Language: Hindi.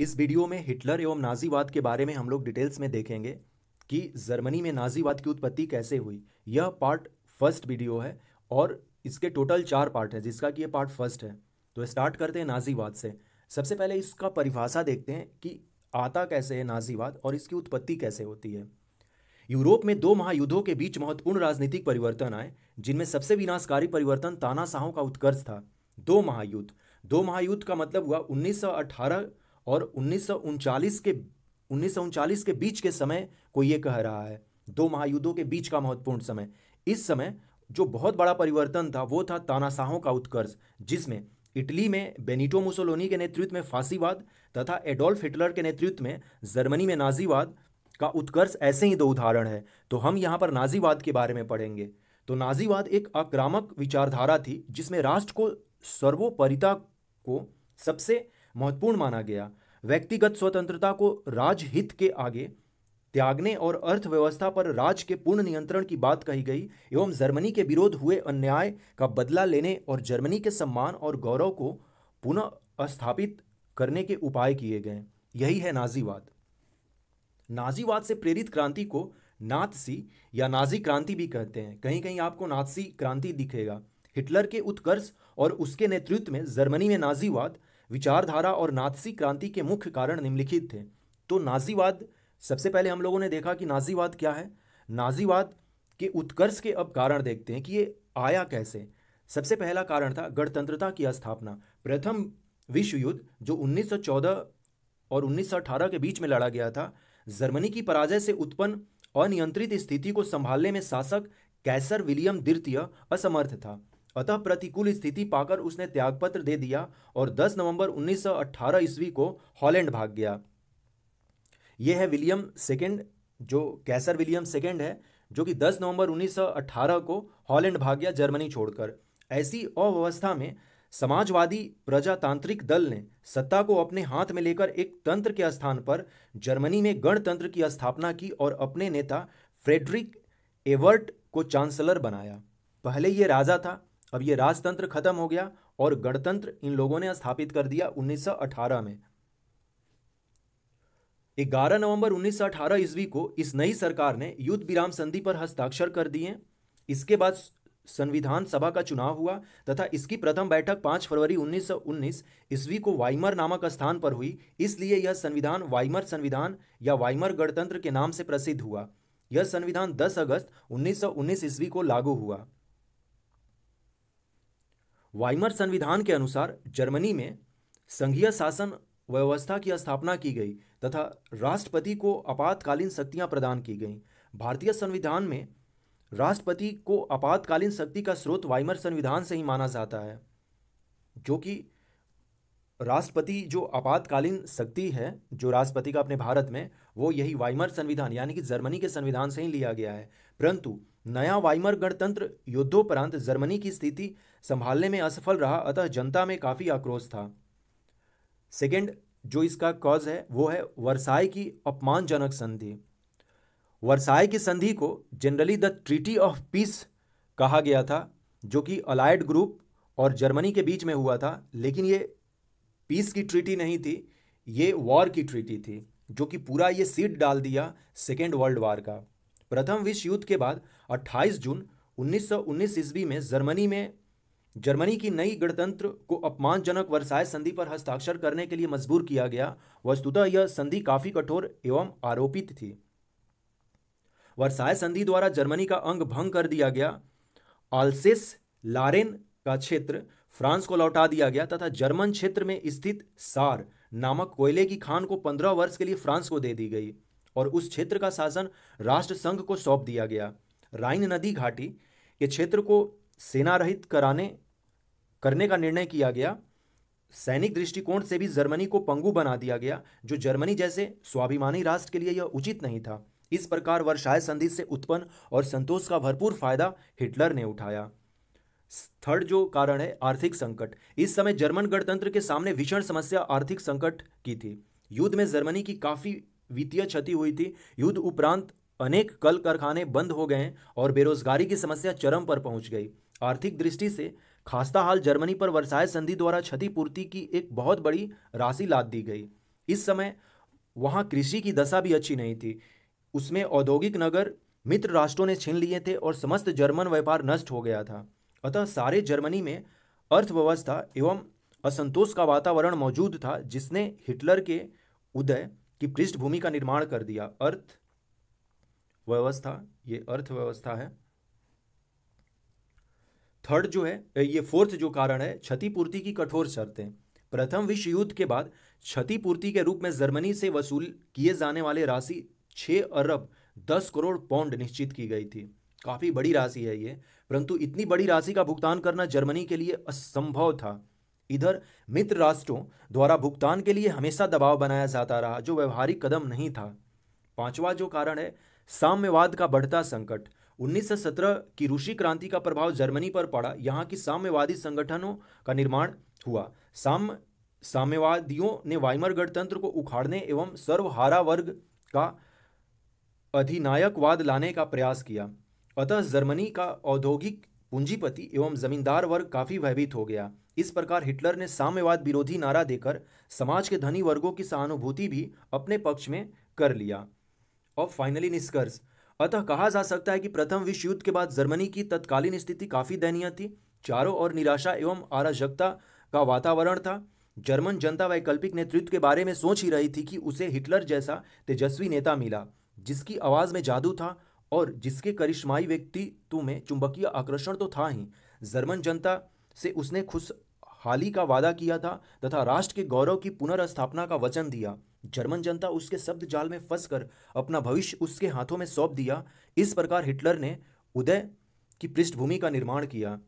इस वीडियो में हिटलर एवं नाजीवाद के बारे में हम लोग डिटेल्स में देखेंगे कि जर्मनी में नाजीवाद की उत्पत्ति कैसे हुई यह पार्ट फर्स्ट वीडियो है और इसके टोटल चार पार्ट है जिसका कि यह पार्ट फर्स्ट है तो स्टार्ट करते हैं नाजीवाद से सबसे पहले इसका परिभाषा देखते हैं कि आता कैसे है नाजीवाद और इसकी उत्पत्ति कैसे होती है यूरोप में दो महायुद्धों के बीच महत्वपूर्ण राजनीतिक परिवर्तन आए जिनमें सबसे विनाशकारी परिवर्तन तानाशाहों का उत्कर्ष था दो महायुद्ध दो महायुद्ध का मतलब हुआ 1918 और उन्नीस के उन्नीस के बीच के समय को ये कह रहा है दो महायुद्धों के बीच का महत्वपूर्ण समय इस समय जो बहुत बड़ा परिवर्तन था वो था तानाशाहों का उत्कर्ष जिसमें इटली में बेनिटो मुसोलोनी के नेतृत्व में फांसीवाद तथा एडोल्फ हिटलर के नेतृत्व में जर्मनी में नाजीवाद का उत्कर्ष ऐसे ही दो उदाहरण है तो हम यहाँ पर नाजीवाद के बारे में पढ़ेंगे तो नाजीवाद एक आक्रामक विचारधारा थी जिसमें राष्ट्र को सर्वोपरिता को सबसे महत्वपूर्ण माना गया व्यक्तिगत स्वतंत्रता को राजहित के आगे त्यागने और अर्थव्यवस्था पर राज के पूर्ण नियंत्रण की बात कही गई एवं जर्मनी के विरोध हुए अन्याय का बदला लेने और जर्मनी के सम्मान और गौरव को पुनः स्थापित करने के उपाय किए गए यही है नाजीवाद नाजीवाद से प्रेरित क्रांति को नाथसी या नाजी क्रांति भी कहते हैं कहीं कहीं आपको नाथसी क्रांति दिखेगा हिटलर के उत्कर्ष और उसके नेतृत्व में जर्मनी में नाजीवाद विचारधारा और नाथसी क्रांति के मुख्य कारण निम्नलिखित थे तो नाजीवाद सबसे पहले हम लोगों ने देखा कि नाजीवाद क्या है नाजीवाद के उत्कर्ष के अब कारण देखते हैं कि ये आया कैसे सबसे पहला कारण था गणतंत्रता की स्थापना प्रथम विश्व युद्ध जो 1914 और 1918 के बीच में लड़ा गया था जर्मनी की पराजय से उत्पन्न अनियंत्रित स्थिति को संभालने में शासक कैसर विलियम द्वितीय असमर्थ था अतः प्रतिकूल स्थिति पाकर उसने त्यागपत्र दे दिया और 10 नवंबर 1918 ईस्वी को हॉलैंड भाग गया यह है विलियम सेकेंड जो कैसर विलियम सेकेंड है जो कि 10 नवंबर 1918 को हॉलैंड भाग गया जर्मनी छोड़कर ऐसी अव्यवस्था में समाजवादी प्रजातांत्रिक दल ने सत्ता को अपने हाथ में लेकर एक तंत्र के स्थान पर जर्मनी में गणतंत्र की स्थापना की और अपने नेता फ्रेडरिक एवर्ट को चांसलर बनाया पहले ये राजा था अब ये राजतंत्र खत्म हो गया और गणतंत्र इन लोगों ने स्थापित कर दिया 1918 में 11 नवंबर 1918 ईस्वी को इस नई सरकार ने युद्ध विराम संधि पर हस्ताक्षर कर दिए इसके बाद संविधान सभा का चुनाव हुआ तथा इसकी प्रथम बैठक 5 फरवरी 1919 ईस्वी को वाइमर नामक स्थान पर हुई इसलिए यह संविधान वाइमर संविधान या वाइमर गणतंत्र के नाम से प्रसिद्ध हुआ यह संविधान 10 अगस्त 1919 ईस्वी को लागू हुआ वाइमर संविधान के अनुसार जर्मनी में संघीय शासन व्यवस्था की स्थापना की गई तथा राष्ट्रपति को आपातकालीन शक्तियां प्रदान की गईं भारतीय संविधान में राष्ट्रपति को आपातकालीन शक्ति का स्रोत वाइमर संविधान से ही माना जाता है जो कि राष्ट्रपति जो आपातकालीन शक्ति है जो राष्ट्रपति का अपने भारत में वो यही वाइमर संविधान यानी कि जर्मनी के संविधान से ही लिया गया है परंतु नया वाइमर गणतंत्र युद्धोपरांत जर्मनी की स्थिति संभालने में असफल रहा अतः जनता में काफ़ी आक्रोश था सेकेंड जो इसका कॉज है वो है वर्साई की अपमानजनक संधि वर्साई की संधि को generally the treaty of peace कहा गया था जो कि अलाइड ग्रुप और जर्मनी के बीच में हुआ था लेकिन ये पीस की ट्रीटी नहीं थी ये वॉर की ट्रीटी थी जो कि पूरा ये सीट डाल दिया सेकेंड वर्ल्ड वॉर का प्रथम विश्व युद्ध के बाद 28 जून 1919 ईस्वी में जर्मनी में जर्मनी की नई गणतंत्र को अपमानजनक वर्षाय संधि पर हस्ताक्षर करने के लिए मजबूर किया गया वस्तुतः यह संधि काफी कठोर एवं आरोपित थी वर्षाए संधि द्वारा जर्मनी का अंग भंग कर दिया गया आलसेस लारेन का क्षेत्र फ्रांस को लौटा दिया गया तथा जर्मन क्षेत्र में स्थित सार नामक कोयले की खान को पंद्रह वर्ष के लिए फ्रांस को दे दी गई और उस क्षेत्र का शासन राष्ट्र संघ को सौंप दिया गया राइन नदी घाटी के क्षेत्र को सेना रहित कराने करने का निर्णय किया गया सैनिक दृष्टिकोण से भी जर्मनी को पंगु बना दिया गया जो जर्मनी जैसे स्वाभिमानी राष्ट्र के लिए यह उचित नहीं था इस प्रकार वर्षाय संधि से उत्पन्न और संतोष का भरपूर फायदा हिटलर ने उठाया थर्ड जो कारण है आर्थिक संकट इस समय जर्मन गणतंत्र के सामने भीषण समस्या आर्थिक संकट की थी युद्ध में जर्मनी की काफ़ी वित्तीय क्षति हुई थी युद्ध उपरांत अनेक कल कारखाने बंद हो गए और बेरोजगारी की समस्या चरम पर पहुंच गई आर्थिक दृष्टि से खास्ता हाल जर्मनी पर वर्षाय संधि द्वारा क्षतिपूर्ति की एक बहुत बड़ी राशि लाद दी गई इस समय वहाँ कृषि की दशा भी अच्छी नहीं थी उसमें औद्योगिक नगर मित्र राष्ट्रों ने छीन लिए थे और समस्त जर्मन व्यापार नष्ट हो गया था अतः सारे जर्मनी में अर्थव्यवस्था एवं असंतोष का वातावरण मौजूद था जिसने हिटलर के उदय की पृष्ठभूमि का निर्माण कर दिया अर्थ व्यवस्था ये अर्थव्यवस्था है थर्ड जो है ये फोर्थ जो कारण है क्षतिपूर्ति की कठोर शर्तें प्रथम विश्व युद्ध के बाद क्षतिपूर्ति के रूप में जर्मनी से वसूल किए जाने वाले राशि छह अरब दस करोड़ पाउंड निश्चित की गई थी काफ़ी बड़ी राशि है ये परंतु इतनी बड़ी राशि का भुगतान करना जर्मनी के लिए असंभव था इधर मित्र राष्ट्रों द्वारा भुगतान के लिए हमेशा दबाव बनाया जाता रहा जो व्यवहारिक कदम नहीं था पांचवा जो कारण है साम्यवाद का बढ़ता संकट 1917 की रूसी क्रांति का प्रभाव जर्मनी पर पड़ा यहाँ की साम्यवादी संगठनों का निर्माण हुआ साम साम्यवादियों ने वाइमर गणतंत्र को उखाड़ने एवं सर्वहारा वर्ग का अधिनायकवाद लाने का प्रयास किया अतः जर्मनी का औद्योगिक पूंजीपति एवं जमींदार वर्ग काफी भयभीत हो गया इस प्रकार हिटलर ने साम्यवाद विरोधी नारा देकर समाज के धनी वर्गों की सहानुभूति भी अपने पक्ष में कर लिया और फाइनली निष्कर्ष अतः कहा जा सकता है कि प्रथम विश्व युद्ध के बाद जर्मनी की तत्कालीन स्थिति काफी दयनीय थी चारों ओर निराशा एवं अराजकता का वातावरण था जर्मन जनता वैकल्पिक नेतृत्व के बारे में सोच ही रही थी कि उसे हिटलर जैसा तेजस्वी नेता मिला जिसकी आवाज़ में जादू था और जिसके करिश्माई व्यक्तित्व में चुंबकीय आकर्षण तो था ही जर्मन जनता से उसने खुशहाली का वादा किया था तथा राष्ट्र के गौरव की पुनर्स्थापना का वचन दिया जर्मन जनता उसके शब्द जाल में फंसकर अपना भविष्य उसके हाथों में सौंप दिया इस प्रकार हिटलर ने उदय की पृष्ठभूमि का निर्माण किया